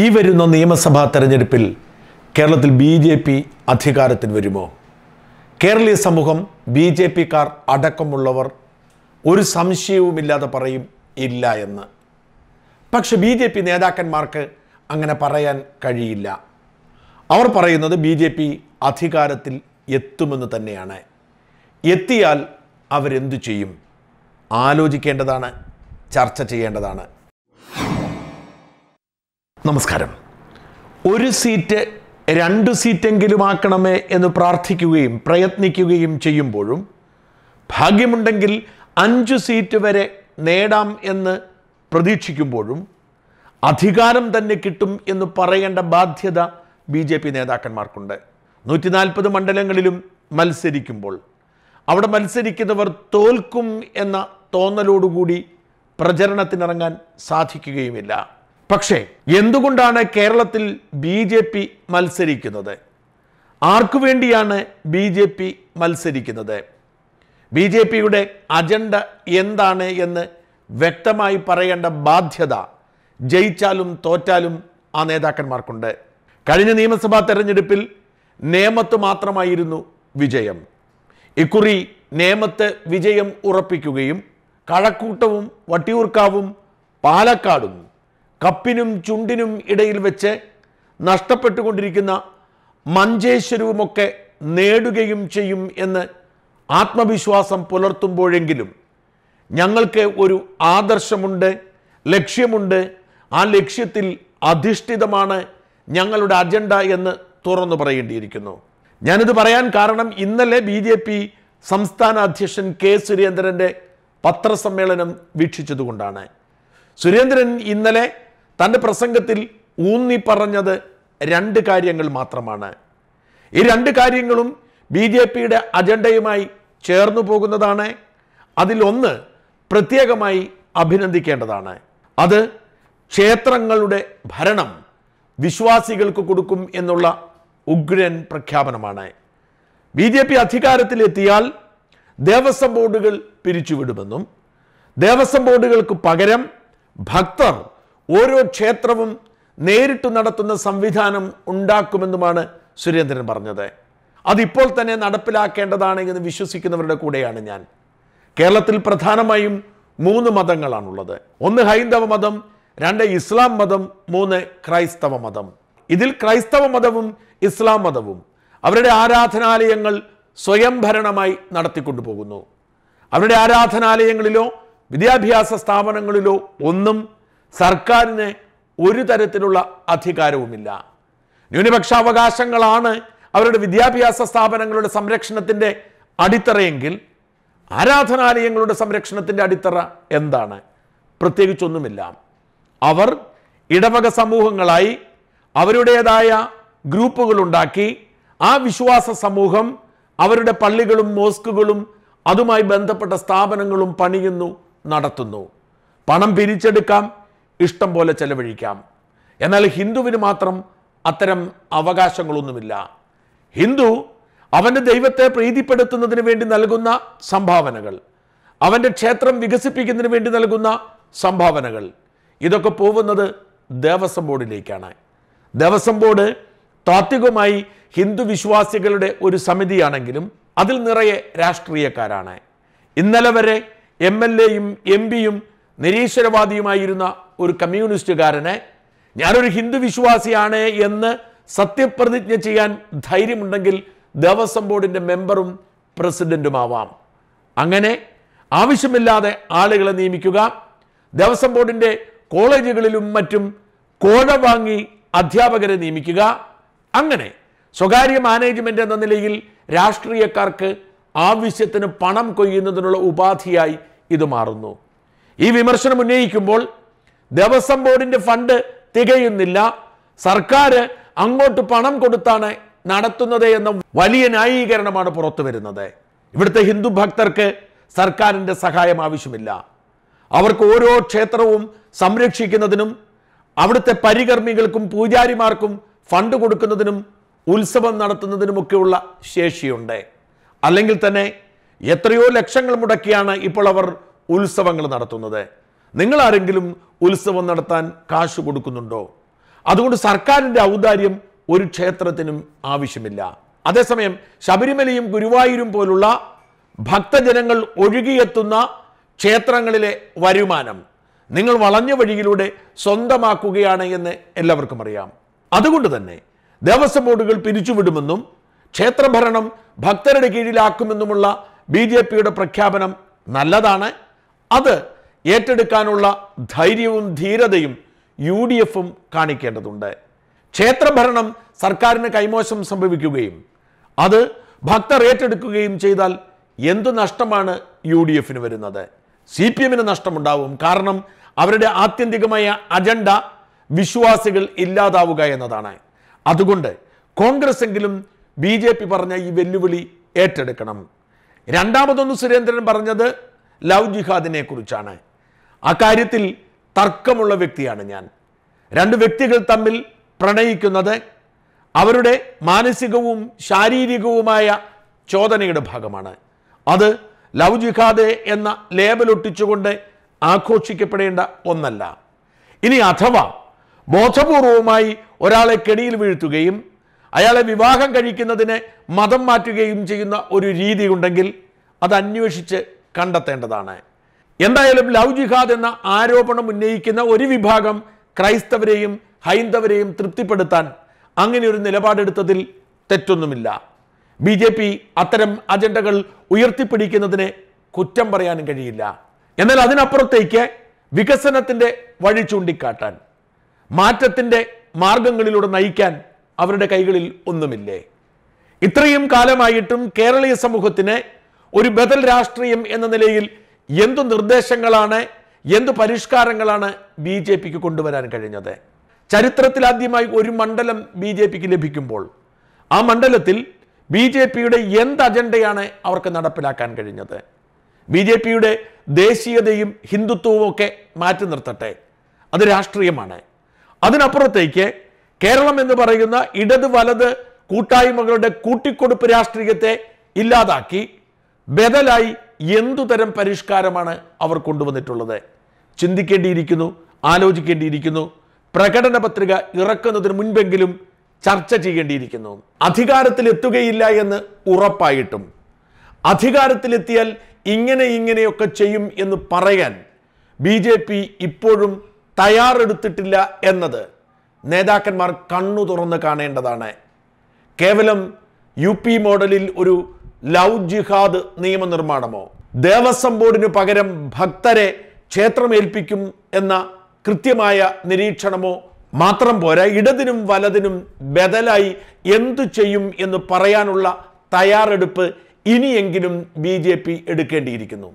ഈ വരുന്ന നിയമസഭാ തെരഞ്ഞെടുപ്പിൽ കേരളത്തിൽ ബി ജെ പി അധികാരത്തിൽ വരുമോ കേരളീയ സമൂഹം ബി ജെ പിക്കാർ അടക്കമുള്ളവർ ഒരു സംശയവുമില്ലാതെ പറയും ഇല്ല എന്ന് പക്ഷെ ബി ജെ പി നേതാക്കന്മാർക്ക് അങ്ങനെ പറയാൻ കഴിയില്ല അവർ പറയുന്നത് ബി ജെ പി അധികാരത്തിൽ എത്തുമെന്ന് തന്നെയാണ് എത്തിയാൽ അവരെന്തു ചെയ്യും ആലോചിക്കേണ്ടതാണ് ചർച്ച ചെയ്യേണ്ടതാണ് നമസ്കാരം ഒരു സീറ്റ് രണ്ട് സീറ്റെങ്കിലും ആക്കണമേ എന്ന് പ്രാർത്ഥിക്കുകയും പ്രയത്നിക്കുകയും ചെയ്യുമ്പോഴും ഭാഗ്യമുണ്ടെങ്കിൽ അഞ്ച് സീറ്റ് വരെ നേടാം എന്ന് പ്രതീക്ഷിക്കുമ്പോഴും അധികാരം തന്നെ കിട്ടും എന്ന് പറയേണ്ട ബാധ്യത ബി ജെ പി നേതാക്കന്മാർക്കുണ്ട് നൂറ്റി നാൽപ്പത് മണ്ഡലങ്ങളിലും മത്സരിക്കുമ്പോൾ അവിടെ മത്സരിക്കുന്നവർ തോൽക്കും എന്ന തോന്നലോടുകൂടി പ്രചരണത്തിനിറങ്ങാൻ സാധിക്കുകയുമില്ല പക്ഷേ എന്തുകൊണ്ടാണ് കേരളത്തിൽ ബി ജെ പി മത്സരിക്കുന്നത് ആർക്കു വേണ്ടിയാണ് ബി ജെ പി മത്സരിക്കുന്നത് ബി ജെ പിയുടെ അജണ്ട എന്താണ് എന്ന് വ്യക്തമായി പറയേണ്ട ബാധ്യത ജയിച്ചാലും തോറ്റാലും ആ നേതാക്കന്മാർക്കുണ്ട് കഴിഞ്ഞ നിയമസഭാ തെരഞ്ഞെടുപ്പിൽ നേമത്ത് മാത്രമായിരുന്നു വിജയം ഇക്കുറി നേമത്ത് വിജയം ഉറപ്പിക്കുകയും കഴക്കൂട്ടവും വട്ടിയൂർക്കാവും പാലക്കാടും കപ്പിനും ചുണ്ടിനും ഇടയിൽ വെച്ച് നഷ്ടപ്പെട്ടുകൊണ്ടിരിക്കുന്ന മഞ്ചേശ്വരവുമൊക്കെ നേടുകയും ചെയ്യും എന്ന് ആത്മവിശ്വാസം പുലർത്തുമ്പോഴെങ്കിലും ഞങ്ങൾക്ക് ഒരു ആദർശമുണ്ട് ലക്ഷ്യമുണ്ട് ആ ലക്ഷ്യത്തിൽ അധിഷ്ഠിതമാണ് ഞങ്ങളുടെ അജണ്ട എന്ന് തുറന്നു പറയേണ്ടിയിരിക്കുന്നു ഞാനിത് പറയാൻ കാരണം ഇന്നലെ ബി ജെ പി സംസ്ഥാന അധ്യക്ഷൻ കെ സുരേന്ദ്രൻ്റെ പത്രസമ്മേളനം വീക്ഷിച്ചതുകൊണ്ടാണ് സുരേന്ദ്രൻ ഇന്നലെ തൻ്റെ പ്രസംഗത്തിൽ ഊന്നി പറഞ്ഞത് രണ്ട് കാര്യങ്ങൾ മാത്രമാണ് ഈ രണ്ട് കാര്യങ്ങളും ബി ജെ പിയുടെ അജണ്ടയുമായി ചേർന്നു പോകുന്നതാണ് അതിലൊന്ന് പ്രത്യേകമായി അഭിനന്ദിക്കേണ്ടതാണ് അത് ക്ഷേത്രങ്ങളുടെ ഭരണം വിശ്വാസികൾക്ക് കൊടുക്കും എന്നുള്ള ഉഗ്രൻ പ്രഖ്യാപനമാണ് ബി ജെ പി അധികാരത്തിലെത്തിയാൽ ദേവസ്വം ബോർഡുകൾ പിരിച്ചുവിടുമെന്നും ദേവസ്വം ബോർഡുകൾക്ക് പകരം ഭക്തർ ഓരോ ക്ഷേത്രവും നേരിട്ട് നടത്തുന്ന സംവിധാനം ഉണ്ടാക്കുമെന്നുമാണ് സുരേന്ദ്രൻ പറഞ്ഞത് അതിപ്പോൾ തന്നെ നടപ്പിലാക്കേണ്ടതാണ് എന്ന് വിശ്വസിക്കുന്നവരുടെ കൂടെയാണ് ഞാൻ കേരളത്തിൽ പ്രധാനമായും മൂന്ന് മതങ്ങളാണുള്ളത് ഒന്ന് ഹൈന്ദവ മതം രണ്ട് ഇസ്ലാം മതം മൂന്ന് ക്രൈസ്തവ മതം ഇതിൽ ക്രൈസ്തവ മതവും ഇസ്ലാം മതവും അവരുടെ ആരാധനാലയങ്ങൾ സ്വയംഭരണമായി നടത്തിക്കൊണ്ടു പോകുന്നു അവരുടെ ആരാധനാലയങ്ങളിലോ വിദ്യാഭ്യാസ സ്ഥാപനങ്ങളിലോ ഒന്നും സർക്കാരിന് ഒരു തരത്തിലുള്ള അധികാരവുമില്ല ന്യൂനപക്ഷ അവകാശങ്ങളാണ് അവരുടെ വിദ്യാഭ്യാസ സ്ഥാപനങ്ങളുടെ സംരക്ഷണത്തിൻ്റെ അടിത്തറയെങ്കിൽ ആരാധനാലയങ്ങളുടെ സംരക്ഷണത്തിൻ്റെ അടിത്തറ എന്താണ് പ്രത്യേകിച്ചൊന്നുമില്ല അവർ ഇടവക സമൂഹങ്ങളായി അവരുടേതായ ഗ്രൂപ്പുകളുണ്ടാക്കി ആ വിശ്വാസ സമൂഹം അവരുടെ പള്ളികളും മോസ്കുകളും അതുമായി ബന്ധപ്പെട്ട സ്ഥാപനങ്ങളും പണിയുന്നു നടത്തുന്നു പണം പിരിച്ചെടുക്കാം ഇഷ്ടം പോലെ ചെലവഴിക്കാം എന്നാൽ ഹിന്ദുവിന് മാത്രം അത്തരം അവകാശങ്ങളൊന്നുമില്ല ഹിന്ദു അവൻ്റെ ദൈവത്തെ പ്രീതിപ്പെടുത്തുന്നതിന് വേണ്ടി നൽകുന്ന സംഭാവനകൾ അവൻ്റെ ക്ഷേത്രം വികസിപ്പിക്കുന്നതിന് വേണ്ടി നൽകുന്ന സംഭാവനകൾ ഇതൊക്കെ പോകുന്നത് ദേവസ്വം ബോർഡിലേക്കാണ് ദേവസ്വം ബോർഡ് താത്വികമായി ഹിന്ദു വിശ്വാസികളുടെ ഒരു സമിതിയാണെങ്കിലും അതിൽ നിറയെ രാഷ്ട്രീയക്കാരാണ് ഇന്നലെ വരെ എം എൽ എയും എം പിയും നിരീശ്വരവാദിയുമായിരുന്ന ഒരു കമ്മ്യൂണിസ്റ്റുകാരനെ ഞാനൊരു ഹിന്ദു വിശ്വാസിയാണ് എന്ന് സത്യപ്രതിജ്ഞ ചെയ്യാൻ ധൈര്യമുണ്ടെങ്കിൽ ദേവസ്വം ബോർഡിൻ്റെ മെമ്പറും പ്രസിഡൻറ്റുമാവാം അങ്ങനെ ആവശ്യമില്ലാതെ ആളുകളെ നിയമിക്കുക ദേവസ്വം ബോർഡിൻ്റെ കോളേജുകളിലും മറ്റും കോഴ വാങ്ങി അധ്യാപകരെ നിയമിക്കുക അങ്ങനെ സ്വകാര്യ മാനേജ്മെൻ്റ് എന്ന നിലയിൽ രാഷ്ട്രീയക്കാർക്ക് ആവശ്യത്തിന് പണം കൊയ്യുന്നതിനുള്ള ഉപാധിയായി ഇത് മാറുന്നു ഈ വിമർശനം ഉന്നയിക്കുമ്പോൾ ദേവസ്വം ബോർഡിന്റെ ഫണ്ട് തികയുന്നില്ല സർക്കാർ അങ്ങോട്ട് പണം കൊടുത്താണ് നടത്തുന്നത് എന്ന വലിയ ന്യായീകരണമാണ് പുറത്തു വരുന്നത് ഇവിടുത്തെ ഹിന്ദു ഭക്തർക്ക് സർക്കാരിൻ്റെ സഹായം ആവശ്യമില്ല അവർക്ക് ഓരോ ക്ഷേത്രവും സംരക്ഷിക്കുന്നതിനും അവിടുത്തെ പരികർമ്മികൾക്കും പൂജാരിമാർക്കും ഫണ്ട് കൊടുക്കുന്നതിനും ഉത്സവം നടത്തുന്നതിനുമൊക്കെയുള്ള ശേഷിയുണ്ട് അല്ലെങ്കിൽ തന്നെ എത്രയോ ലക്ഷങ്ങൾ മുടക്കിയാണ് ഇപ്പോൾ അവർ ഉത്സവങ്ങൾ നടത്തുന്നത് നിങ്ങൾ ആരെങ്കിലും ഉത്സവം നടത്താൻ കാശ് കൊടുക്കുന്നുണ്ടോ അതുകൊണ്ട് സർക്കാരിൻ്റെ ഔദാര്യം ഒരു ക്ഷേത്രത്തിനും ആവശ്യമില്ല അതേസമയം ശബരിമലയും ഗുരുവായൂരും പോലുള്ള ഭക്തജനങ്ങൾ ഒഴുകിയെത്തുന്ന ക്ഷേത്രങ്ങളിലെ വരുമാനം നിങ്ങൾ വളഞ്ഞ വഴിയിലൂടെ സ്വന്തമാക്കുകയാണ് എന്ന് എല്ലാവർക്കും അറിയാം അതുകൊണ്ട് തന്നെ ദേവസ്വം ബോർഡുകൾ പിരിച്ചുവിടുമെന്നും ക്ഷേത്രഭരണം ഭക്തരുടെ കീഴിലാക്കുമെന്നുമുള്ള ബി ജെ പിയുടെ പ്രഖ്യാപനം നല്ലതാണ് അത് ഏറ്റെടുക്കാനുള്ള ധൈര്യവും ധീരതയും യു ഡി എഫും കാണിക്കേണ്ടതുണ്ട് ക്ഷേത്രഭരണം സർക്കാരിന് കൈമോശം സംഭവിക്കുകയും അത് ഭക്തർ ഏറ്റെടുക്കുകയും ചെയ്താൽ എന്ത് നഷ്ടമാണ് യു ഡി എഫിന് വരുന്നത് സി പി എമ്മിന് നഷ്ടമുണ്ടാവും കാരണം അവരുടെ ആത്യന്തികമായ അജണ്ട വിശ്വാസികൾ ഇല്ലാതാവുക എന്നതാണ് അതുകൊണ്ട് കോൺഗ്രസ് എങ്കിലും ബി ജെ പി പറഞ്ഞ ഈ വെല്ലുവിളി ഏറ്റെടുക്കണം രണ്ടാമതൊന്ന് സുരേന്ദ്രൻ പറഞ്ഞത് ലവ് ജിഹാദിനെ കുറിച്ചാണ് അക്കാര്യത്തിൽ തർക്കമുള്ള വ്യക്തിയാണ് ഞാൻ രണ്ട് വ്യക്തികൾ തമ്മിൽ പ്രണയിക്കുന്നത് അവരുടെ മാനസികവും ശാരീരികവുമായ ചോദനയുടെ ഭാഗമാണ് അത് ലവ് ജിഹാദ് എന്ന ലേബലൊട്ടിച്ചുകൊണ്ട് ആഘോഷിക്കപ്പെടേണ്ട ഒന്നല്ല ഇനി അഥവാ ബോധപൂർവമായി ഒരാളെ കെണിയിൽ വീഴ്ത്തുകയും അയാളെ വിവാഹം കഴിക്കുന്നതിനെ മതം മാറ്റുകയും ചെയ്യുന്ന ഒരു രീതി ഉണ്ടെങ്കിൽ അത് അന്വേഷിച്ച് കണ്ടെത്തേണ്ടതാണ് എന്തായാലും ലവ് ജിഹാദ് എന്ന ആരോപണം ഉന്നയിക്കുന്ന ഒരു വിഭാഗം ക്രൈസ്തവരെയും ഹൈന്ദവരെയും തൃപ്തിപ്പെടുത്താൻ അങ്ങനെ ഒരു നിലപാടെടുത്തതിൽ തെറ്റൊന്നുമില്ല ബി ജെ പി അത്തരം അജണ്ടകൾ ഉയർത്തിപ്പിടിക്കുന്നതിനെ കുറ്റം പറയാനും കഴിയില്ല എന്നാൽ അതിനപ്പുറത്തേക്ക് വികസനത്തിൻ്റെ വഴി ചൂണ്ടിക്കാട്ടാൻ മാറ്റത്തിൻ്റെ മാർഗങ്ങളിലൂടെ നയിക്കാൻ അവരുടെ കൈകളിൽ ഒന്നുമില്ലേ ഇത്രയും കാലമായിട്ടും കേരളീയ സമൂഹത്തിന് ഒരു ബദൽ രാഷ്ട്രീയം എന്ന നിലയിൽ എന്തു നിർദ്ദേശങ്ങളാണ് എന്തു പരിഷ്കാരങ്ങളാണ് ബി ജെ പിക്ക് കൊണ്ടുവരാൻ കഴിഞ്ഞത് ചരിത്രത്തിൽ ആദ്യമായി ഒരു മണ്ഡലം ബി ജെ പിക്ക് ലഭിക്കുമ്പോൾ ആ മണ്ഡലത്തിൽ ബി ജെ പിയുടെ എന്ത് അജണ്ടയാണ് അവർക്ക് നടപ്പിലാക്കാൻ കഴിഞ്ഞത് ബി ജെ പിയുടെ ദേശീയതയും ഹിന്ദുത്വവും ഒക്കെ മാറ്റി നിർത്തട്ടെ അത് രാഷ്ട്രീയമാണ് അതിനപ്പുറത്തേക്ക് കേരളം എന്ന് പറയുന്ന ഇടത് വലത് കൂട്ടായ്മകളുടെ കൂട്ടിക്കൊടുപ്പ് രാഷ്ട്രീയത്തെ ഇല്ലാതാക്കി ബദലായി എന്തുതരം പരിഷ്കാരമാണ് അവർ കൊണ്ടുവന്നിട്ടുള്ളത് ചിന്തിക്കേണ്ടിയിരിക്കുന്നു ആലോചിക്കേണ്ടിയിരിക്കുന്നു പ്രകടന പത്രിക ഇറക്കുന്നതിന് മുൻപെങ്കിലും ചർച്ച ചെയ്യേണ്ടിയിരിക്കുന്നു അധികാരത്തിൽ എത്തുകയില്ല എന്ന് ഉറപ്പായിട്ടും അധികാരത്തിലെത്തിയാൽ ഇങ്ങനെ ഇങ്ങനെയൊക്കെ ചെയ്യും എന്ന് പറയാൻ ബി ജെ പി ഇപ്പോഴും തയ്യാറെടുത്തിട്ടില്ല എന്നത് നേതാക്കന്മാർ കണ്ണു തുറന്ന് കാണേണ്ടതാണ് കേവലം യു പി മോഡലിൽ ഒരു ലവ് ജിഹാദ് നിയമനിർമ്മാണമോ ദേവസ്വം ബോർഡിന് പകരം ഭക്തരെ ക്ഷേത്രമേൽപ്പിക്കും എന്ന കൃത്യമായ നിരീക്ഷണമോ മാത്രം പോരാ ഇടതിനും വലതിനും ബദലായി എന്തു ചെയ്യും എന്ന് പറയാനുള്ള തയ്യാറെടുപ്പ് ഇനിയെങ്കിലും ബി ജെ പി എടുക്കേണ്ടിയിരിക്കുന്നു